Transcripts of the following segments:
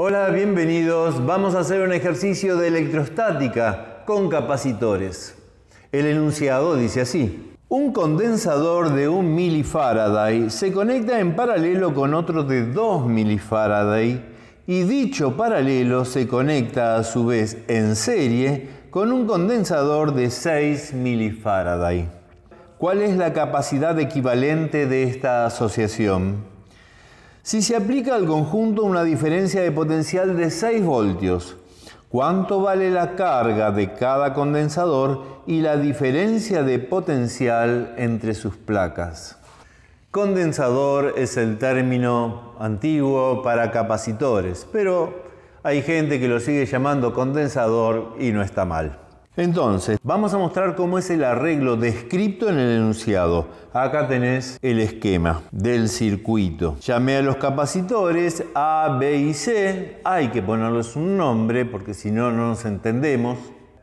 Hola, bienvenidos. Vamos a hacer un ejercicio de electrostática con capacitores. El enunciado dice así. Un condensador de un milifaraday se conecta en paralelo con otro de 2 milifaraday y dicho paralelo se conecta a su vez en serie con un condensador de 6 milifaraday. ¿Cuál es la capacidad equivalente de esta asociación? Si se aplica al conjunto una diferencia de potencial de 6 voltios, ¿cuánto vale la carga de cada condensador y la diferencia de potencial entre sus placas? Condensador es el término antiguo para capacitores, pero hay gente que lo sigue llamando condensador y no está mal. Entonces, vamos a mostrar cómo es el arreglo descrito en el enunciado. Acá tenés el esquema del circuito. Llamé a los capacitores A, B y C. Hay que ponerles un nombre porque si no, no nos entendemos.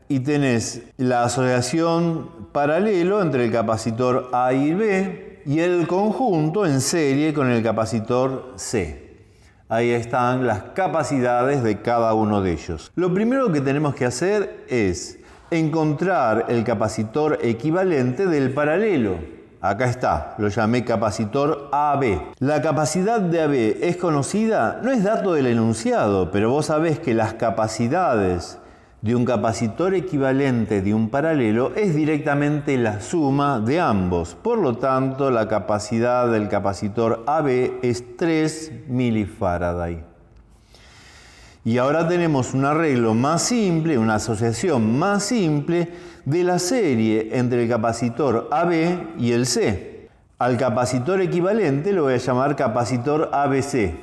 Y tenés la asociación paralelo entre el capacitor A y B y el conjunto en serie con el capacitor C. Ahí están las capacidades de cada uno de ellos. Lo primero que tenemos que hacer es encontrar el capacitor equivalente del paralelo. Acá está, lo llamé capacitor AB. La capacidad de AB es conocida, no es dato del enunciado, pero vos sabés que las capacidades de un capacitor equivalente de un paralelo es directamente la suma de ambos. Por lo tanto, la capacidad del capacitor AB es 3 milifaraday. Y ahora tenemos un arreglo más simple, una asociación más simple de la serie entre el capacitor AB y el C. Al capacitor equivalente lo voy a llamar capacitor ABC.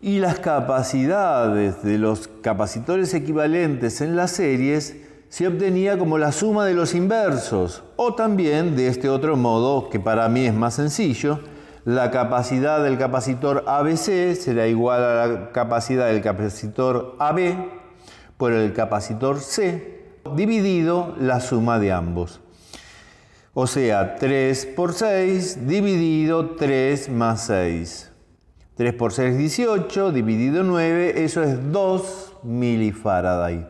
Y las capacidades de los capacitores equivalentes en las series se obtenía como la suma de los inversos, o también de este otro modo, que para mí es más sencillo, la capacidad del capacitor ABC será igual a la capacidad del capacitor AB por el capacitor C dividido la suma de ambos. O sea, 3 por 6 dividido 3 más 6. 3 por 6 es 18, dividido 9, eso es 2 milifaraday.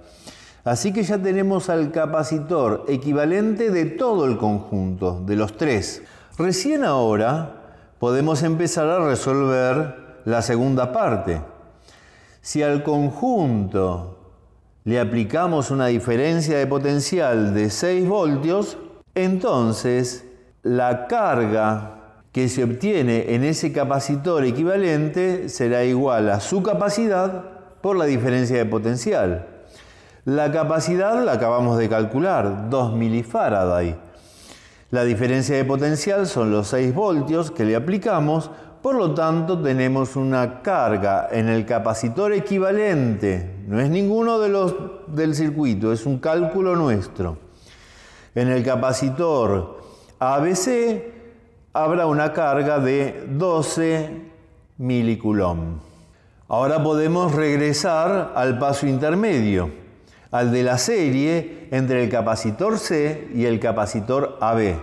Así que ya tenemos al capacitor equivalente de todo el conjunto, de los tres. Recién ahora podemos empezar a resolver la segunda parte. Si al conjunto le aplicamos una diferencia de potencial de 6 voltios, entonces la carga que se obtiene en ese capacitor equivalente será igual a su capacidad por la diferencia de potencial. La capacidad la acabamos de calcular, 2 ahí. La diferencia de potencial son los 6 voltios que le aplicamos, por lo tanto tenemos una carga en el capacitor equivalente. No es ninguno de los del circuito, es un cálculo nuestro. En el capacitor ABC habrá una carga de 12 milicoulomb. Ahora podemos regresar al paso intermedio al de la serie entre el capacitor C y el capacitor AB.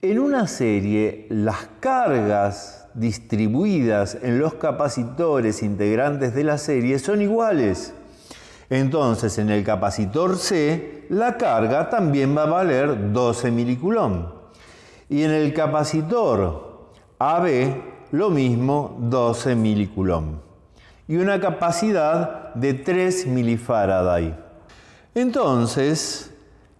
En una serie, las cargas distribuidas en los capacitores integrantes de la serie son iguales. Entonces, en el capacitor C, la carga también va a valer 12 miliculón. Y en el capacitor AB, lo mismo, 12 miliculón. Y una capacidad de 3 milifaraday. Entonces,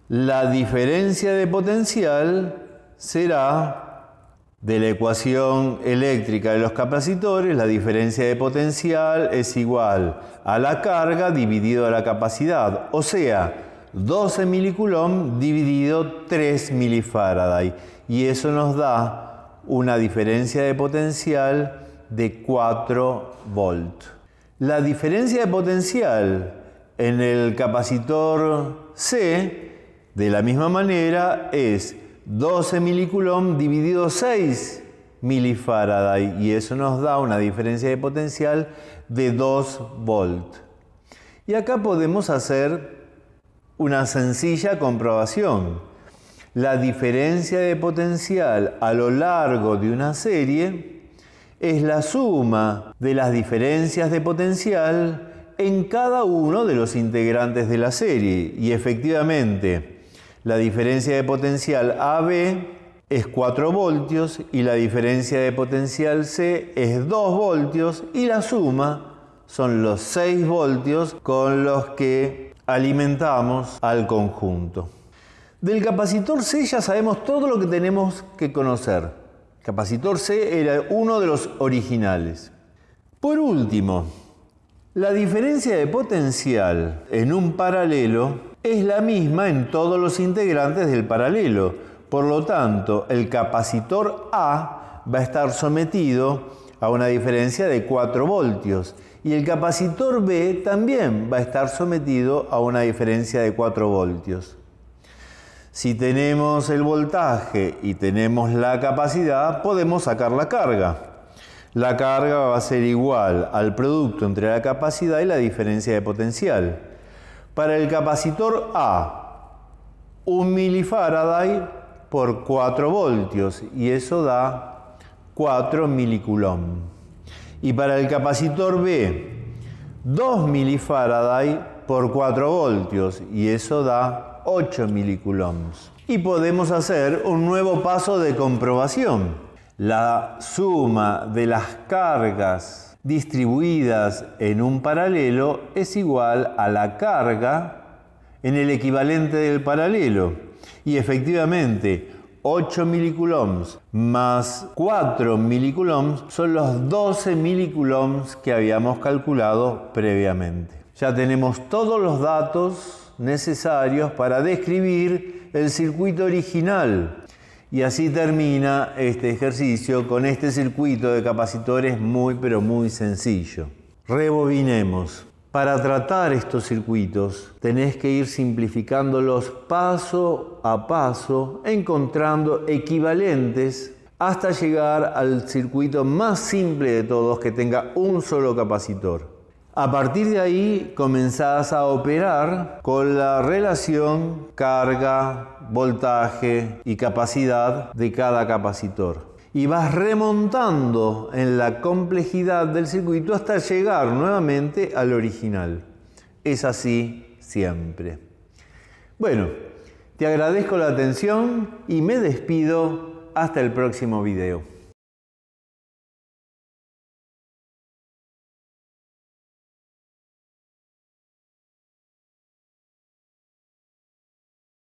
la diferencia de potencial será de la ecuación eléctrica de los capacitores, la diferencia de potencial es igual a la carga dividido a la capacidad, o sea, 12 milicoulomb dividido 3 milifaraday. Y eso nos da una diferencia de potencial de 4 volt. La diferencia de potencial en el capacitor C, de la misma manera, es 12 milicoulomb dividido 6 milifaraday y eso nos da una diferencia de potencial de 2 volt. Y acá podemos hacer una sencilla comprobación. La diferencia de potencial a lo largo de una serie es la suma de las diferencias de potencial en cada uno de los integrantes de la serie. Y efectivamente, la diferencia de potencial AB es 4 voltios y la diferencia de potencial C es 2 voltios y la suma son los 6 voltios con los que alimentamos al conjunto. Del capacitor C ya sabemos todo lo que tenemos que conocer. Capacitor C era uno de los originales. Por último, la diferencia de potencial en un paralelo es la misma en todos los integrantes del paralelo. Por lo tanto, el capacitor A va a estar sometido a una diferencia de 4 voltios y el capacitor B también va a estar sometido a una diferencia de 4 voltios. Si tenemos el voltaje y tenemos la capacidad, podemos sacar la carga la carga va a ser igual al producto entre la capacidad y la diferencia de potencial. Para el capacitor A, 1 milifaraday por 4 voltios y eso da 4 milicoulombs. Y para el capacitor B, 2 milifaraday por 4 voltios y eso da 8 milicoulombs. Y podemos hacer un nuevo paso de comprobación la suma de las cargas distribuidas en un paralelo es igual a la carga en el equivalente del paralelo. Y efectivamente, 8 milicoulombs más 4 milicoulombs son los 12 milicoulombs que habíamos calculado previamente. Ya tenemos todos los datos necesarios para describir el circuito original y así termina este ejercicio con este circuito de capacitores muy pero muy sencillo. Rebobinemos. Para tratar estos circuitos tenés que ir simplificándolos paso a paso, encontrando equivalentes hasta llegar al circuito más simple de todos que tenga un solo capacitor. A partir de ahí comenzás a operar con la relación carga, voltaje y capacidad de cada capacitor. Y vas remontando en la complejidad del circuito hasta llegar nuevamente al original. Es así siempre. Bueno, te agradezco la atención y me despido hasta el próximo video.